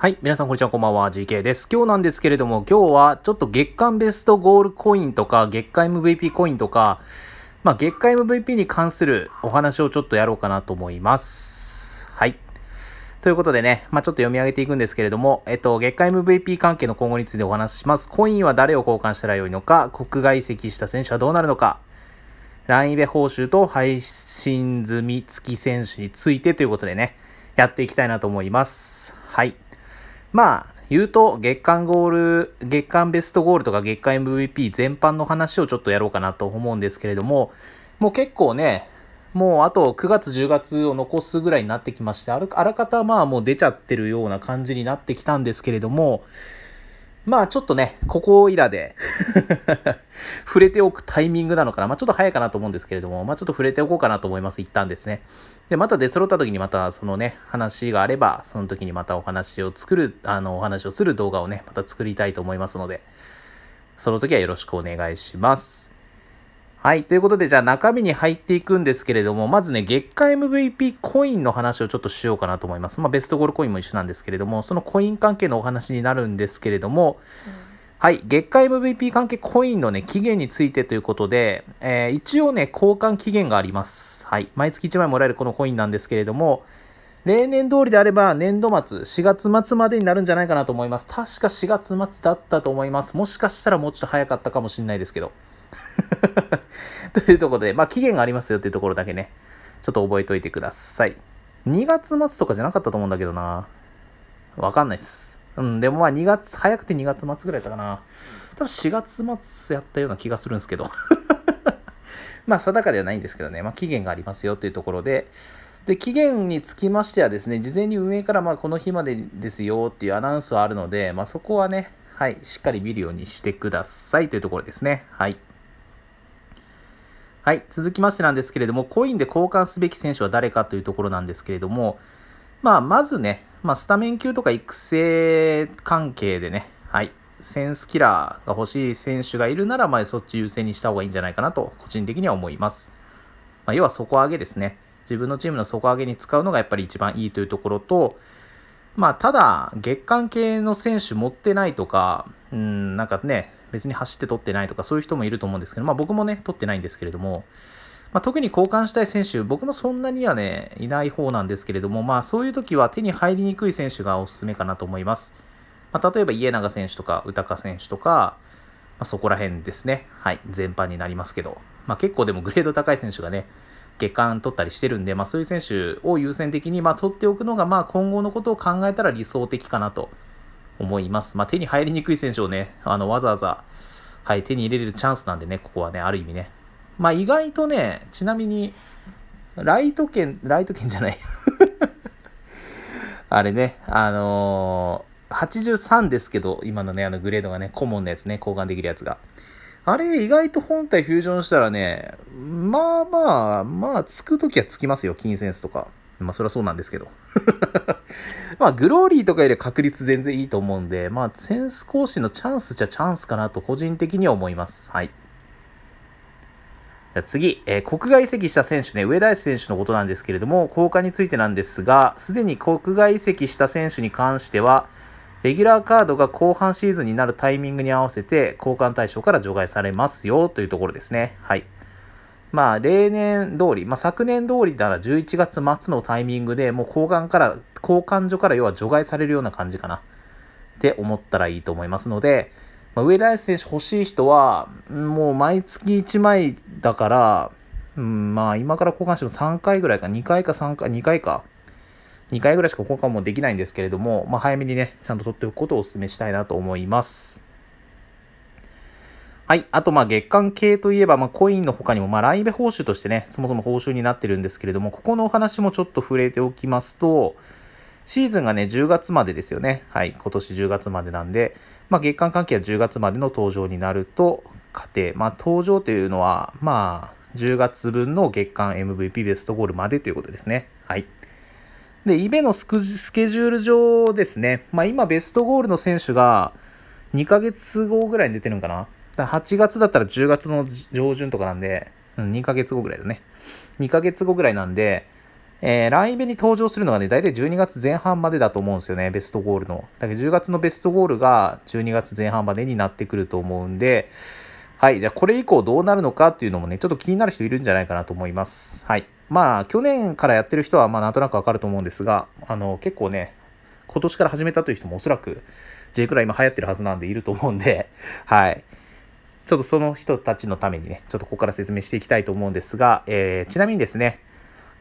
はい。皆さん、こんにちは。こんばんは。GK です。今日なんですけれども、今日はちょっと月間ベストゴールコインとか、月間 MVP コインとか、まあ、月間 MVP に関するお話をちょっとやろうかなと思います。はい。ということでね、まあ、ちょっと読み上げていくんですけれども、えっと、月間 MVP 関係の今後についてお話しします。コインは誰を交換したらよいのか、国外移籍した選手はどうなるのか、ラインイベ報酬と配信済み付き選手についてということでね、やっていきたいなと思います。はい。まあ、言うと、月間ゴール、月間ベストゴールとか月間 MVP 全般の話をちょっとやろうかなと思うんですけれども、もう結構ね、もうあと9月10月を残すぐらいになってきまして、あらかたまあもう出ちゃってるような感じになってきたんですけれども、まあちょっとね、ここいらで 触れておくタイミングなのかな。まあちょっと早いかなと思うんですけれども、まあちょっと触れておこうかなと思います。一旦ですね。で、また出揃った時にまたそのね、話があれば、その時にまたお話を作る、あの、お話をする動画をね、また作りたいと思いますので、その時はよろしくお願いします。はい。ということで、じゃあ中身に入っていくんですけれども、まずね、月間 MVP コインの話をちょっとしようかなと思います。まあ、ベストゴールコインも一緒なんですけれども、そのコイン関係のお話になるんですけれども、うんはい、月間 MVP 関係コインの、ね、期限についてということで、えー、一応、ね、交換期限があります、はい。毎月1枚もらえるこのコインなんですけれども、例年通りであれば年度末、4月末までになるんじゃないかなと思います。確か4月末だったと思います。もしかしたらもうちょっと早かったかもしれないですけど。というところで、まあ、期限がありますよっていうところだけね、ちょっと覚えといてください。2月末とかじゃなかったと思うんだけどな。わかんないっす。うん、でもまあ2月、早くて2月末ぐらいだかな。多分4月末やったような気がするんですけど。まあ定かではないんですけどね、まあ期限がありますよというところで、で、期限につきましてはですね、事前に運営からまあこの日までですよっていうアナウンスはあるので、まあそこはね、はい、しっかり見るようにしてくださいというところですね。はい。はい、続きましてなんですけれども、コインで交換すべき選手は誰かというところなんですけれども、まあ、まずね、まあ、スタメン級とか育成関係でね、はい、センスキラーが欲しい選手がいるなら、まあ、そっち優先にした方がいいんじゃないかなと、個人的には思います。まあ、要は底上げですね。自分のチームの底上げに使うのがやっぱり一番いいというところと、まあ、ただ、月間系の選手持ってないとか、うん、なんかね、別に走って取ってないとかそういう人もいると思うんですけど、まあ僕もね、取ってないんですけれども、まあ、特に交換したい選手、僕もそんなにはね、いない方なんですけれども、まあそういう時は手に入りにくい選手がおすすめかなと思います。まあ、例えば家長選手とか、宇高選手とか、まあ、そこら辺ですね。はい、全般になりますけど、まあ結構でもグレード高い選手がね、月間取ったりしてるんで、まあそういう選手を優先的に、まあ取っておくのが、まあ今後のことを考えたら理想的かなと。思います。まあ、手に入りにくい選手をね、あの、わざわざ、はい、手に入れれるチャンスなんでね、ここはね、ある意味ね。まあ、意外とね、ちなみに、ライト券、ライト券 じゃないあれね、あのー、83ですけど、今のね、あのグレードがね、コモンのやつね、交換できるやつが。あれ、意外と本体フュージョンしたらね、まあまあ、まあ、つくときはつきますよ、金センスとか。まあ、それはそうなんですけど まあ、グローリーとかよりは確率全然いいと思うんで、まあ、センス更新のチャンスじゃチャンスかなと個人的には思います。はい。じゃ次、えー、国外移籍した選手ね、上田選手のことなんですけれども、交換についてなんですが、すでに国外移籍した選手に関しては、レギュラーカードが後半シーズンになるタイミングに合わせて、交換対象から除外されますよというところですね。はい。まあ、例年通り、まあ、昨年通りなら11月末のタイミングでもう交換から、交換所から要は除外されるような感じかなって思ったらいいと思いますので、まあ、上田選手欲しい人は、もう毎月1枚だから、うん、まあ、今から交換しても3回ぐらいか、2回か3回、2回か、2回ぐらいしか交換もできないんですけれども、まあ、早めにね、ちゃんと取っておくことをお勧めしたいなと思います。はい。あと、まあ、月間系といえば、まコインの他にも、まライブ報酬としてね、そもそも報酬になってるんですけれども、ここのお話もちょっと触れておきますと、シーズンがね、10月までですよね。はい。今年10月までなんで、ま月間関係は10月までの登場になると、仮定。ま登場というのは、まあ、10月分の月間 MVP ベストゴールまでということですね。はい。で、イベのスケジュール上ですね、ま今、ベストゴールの選手が2ヶ月後ぐらいに出てるんかな。だ8月だったら10月の上旬とかなんで、うん、2ヶ月後ぐらいだね。2ヶ月後ぐらいなんで、えー、ライブに登場するのがね、大体12月前半までだと思うんですよね、ベストゴールの。だけど10月のベストゴールが12月前半までになってくると思うんで、はい、じゃあこれ以降どうなるのかっていうのもね、ちょっと気になる人いるんじゃないかなと思います。はい。まあ、去年からやってる人は、まあ、なんとなくわかると思うんですが、あの、結構ね、今年から始めたという人もおそらく、J くらい今流行ってるはずなんでいると思うんで、はい。ちょっとその人たちのためにね、ちょっとここから説明していきたいと思うんですが、えー、ちなみにですね、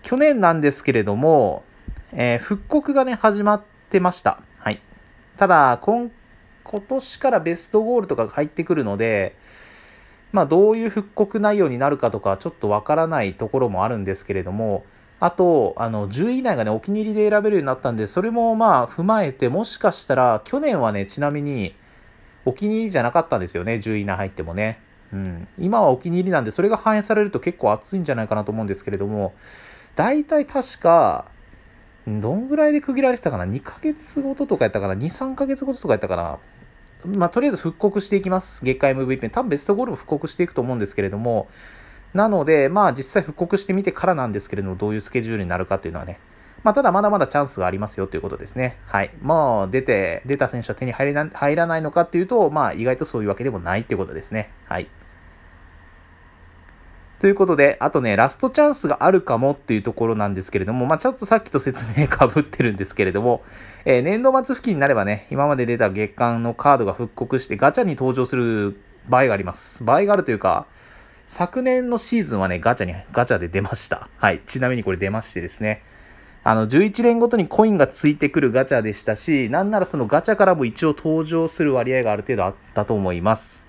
去年なんですけれども、えー、復刻がね、始まってました。はい。ただ、今、今年からベストゴールとかが入ってくるので、まあ、どういう復刻内容になるかとか、ちょっとわからないところもあるんですけれども、あと、あの、10位以内がね、お気に入りで選べるようになったんで、それもまあ、踏まえて、もしかしたら、去年はね、ちなみに、お気に入りじゃなかったんですよね、10位以内入ってもね。うん、今はお気に入りなんで、それが反映されると結構熱いんじゃないかなと思うんですけれども、大体確か、どんぐらいで区切られてたかな ?2 ヶ月ごととかやったかな ?2、3ヶ月ごととかやったかなまあ、とりあえず復刻していきます。月間 MVP。多分ベストゴールも復刻していくと思うんですけれども、なので、まあ実際復刻してみてからなんですけれども、どういうスケジュールになるかっていうのはね、まあ、ただまだまだチャンスがありますよということですね。はい。まあ、出て、出た選手は手に入れな入らないのかっていうと、まあ、意外とそういうわけでもないっていうことですね。はい。ということで、あとね、ラストチャンスがあるかもっていうところなんですけれども、まあ、ちょっとさっきと説明かぶってるんですけれども、えー、年度末付近になればね、今まで出た月間のカードが復刻してガチャに登場する場合があります。場合があるというか、昨年のシーズンはね、ガチャに、ガチャで出ました。はい。ちなみにこれ出ましてですね。あの、11連ごとにコインがついてくるガチャでしたし、なんならそのガチャからも一応登場する割合がある程度あったと思います。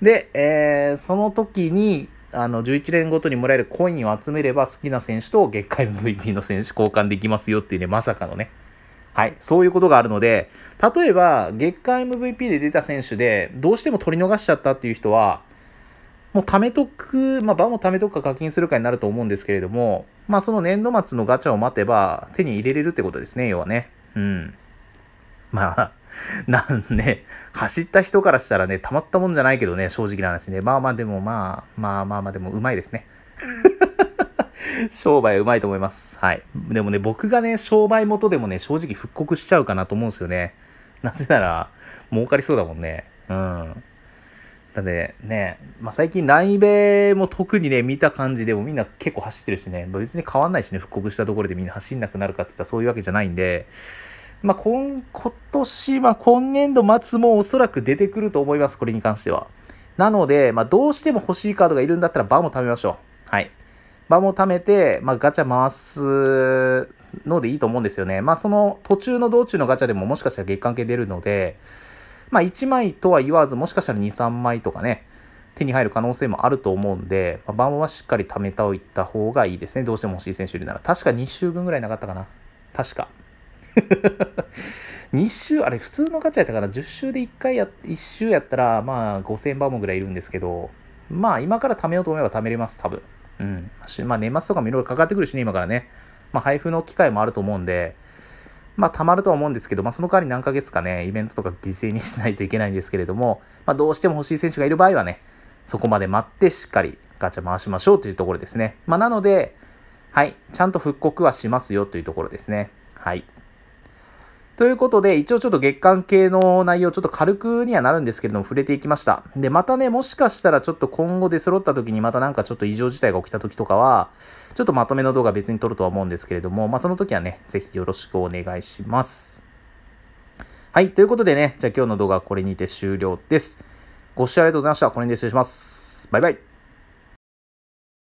で、えー、その時に、あの、11連ごとにもらえるコインを集めれば好きな選手と月間 MVP の選手交換できますよっていうね、まさかのね。はい、そういうことがあるので、例えば月間 MVP で出た選手で、どうしても取り逃しちゃったっていう人は、もう貯めとく、まあ、場も貯めとくか課金するかになると思うんですけれども、まあ、その年度末のガチャを待てば手に入れれるってことですね、要はね。うん。まあ、なんね、走った人からしたらね、たまったもんじゃないけどね、正直な話ね。まあまあでもまあ、まあまあまあでもうまいですね。商売うまいと思います。はい。でもね、僕がね、商売元でもね、正直復刻しちゃうかなと思うんですよね。なぜなら、儲かりそうだもんね。うん。なんでね、まあ、最近内米も特にね、見た感じでもみんな結構走ってるしね、別に変わんないしね、復刻したところでみんな走んなくなるかって言ったらそういうわけじゃないんで、まあ、今、今年、まあ、今年度末もおそらく出てくると思います、これに関しては。なので、まあ、どうしても欲しいカードがいるんだったら、場も貯めましょう。はい。場も貯めて、まあ、ガチャ回すのでいいと思うんですよね。まあ、その途中の道中のガチャでももしかしたら月間系出るので、まあ、1枚とは言わず、もしかしたら2、3枚とかね、手に入る可能性もあると思うんで、まあ、番号はしっかり貯めておいた方がいいですね。どうしても欲しい選手いるなら。確か2週分ぐらいなかったかな。確か。2 週、あれ、普通のガチャやったから、10週で1回や、1週やったら、まあ、5000番もぐらいいるんですけど、まあ、今から貯めようと思えば貯めれます、多分。うん。まあ、年末とかもいろいろかかってくるしね、今からね。まあ、配布の機会もあると思うんで、まあ、たまるとは思うんですけど、まあ、その代わり何ヶ月かね、イベントとか犠牲にしないといけないんですけれども、まあ、どうしても欲しい選手がいる場合はね、そこまで待ってしっかりガチャ回しましょうというところですね。まあ、なので、はい、ちゃんと復刻はしますよというところですね。はい。ということで、一応ちょっと月間系の内容、ちょっと軽くにはなるんですけれども、触れていきました。で、またね、もしかしたらちょっと今後で揃った時に、またなんかちょっと異常事態が起きた時とかは、ちょっとまとめの動画別に撮るとは思うんですけれども、まあその時はね、ぜひよろしくお願いします。はい、ということでね、じゃあ今日の動画はこれにて終了です。ご視聴ありがとうございました。これにて失礼します。バイバイ。